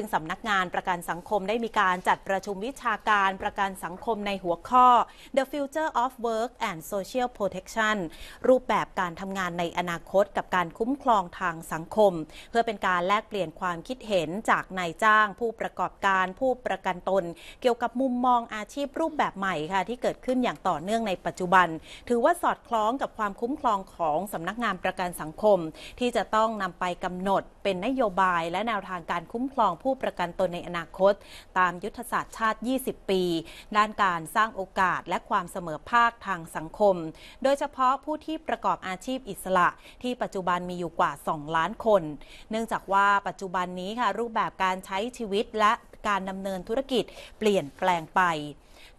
ซึ่งสำนักงานประกันสังคมได้มีการจัดประชุมวิชาการประกันสังคมในหัวข้อ The Future of Work and Social Protection รูปแบบการทำงานในอนาคตกับการคุ้มครองทางสังคม เพื่อเป็นการแลกเปลี่ยนความคิดเห็นจากนายจ้างผู้ประกอบการผู้ประกันตน เกี่ยวกับมุมมองอาชีพรูปแบบใหม่ค่ะที่เกิดขึ้นอย่างต่อเนื่องในปัจจุบัน ถือว่าสอดคล้องกับความคุ้มครองของสำนักงานประกันสังคม ที่จะต้องนำไปกำหนด เป็นนโยบายและแนวทางการคุ้มครองผู้ผู้ประกันตนในอนาคตตามยุทธศาสตร์ชาติ 20 ปี ด้านการสร้างโอกาสและความเสมอภาคทางสังคม โดยเฉพาะผู้ที่ประกอบอาชีพอิสระ ที่ปัจจุบันมีอยู่กว่า 2 ล้านคน เนื่องจากว่าปัจจุบันนี้ค่ะ รูปแบบการใช้ชีวิตและการดำเนินธุรกิจเปลี่ยนแปลงไป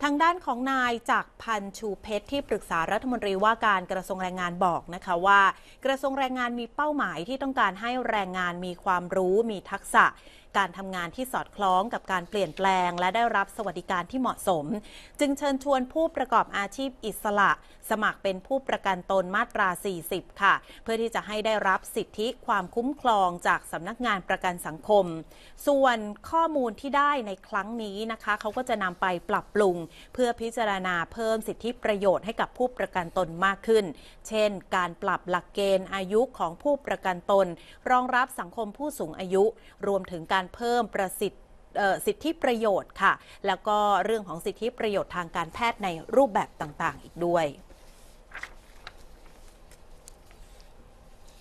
ทางด้านของนายจากพันชูเพชรที่ปรึกษารัฐมนตรีว่าการกระทรวงแรงงานบอกนะคะว่า กระทรวงแรงงานมีเป้าหมายที่ต้องการให้แรงงานมีความรู้มีทักษะ การทำงานที่สอดคล้อง กับการเปลี่ยนแปลงและได้รับสวัสดิการที่เหมาะสม จึงเชิญชวนผู้ประกอบอาชีพอิสระ สมัครเป็นผู้ประกันตนมาตรา 40 ค่ะ เพื่อที่จะให้ได้รับสิทธิความคุ้มครองจากสำนักงานประกันสังคม ส่วนข้อมูลที่ได้ในครั้งนี้นะคะเขาก็จะนำไปปรับปรุงงเพื่อพิจารณาเพิ่มสิทธิประโยชน์ให้กับผู้ประกันตนมากขึ้น เช่น การปรับหลักเกณฑ์อายุของผู้ประกันตน รองรับสังคมผู้สูงอายุ รวมถึงการเพิ่มประสิทธิสิทธิประโยชน์ค่ะ แล้วก็เรื่องของสิทธิประโยชน์ทางการแพทย์ในรูปแบบต่างๆอีกด้วย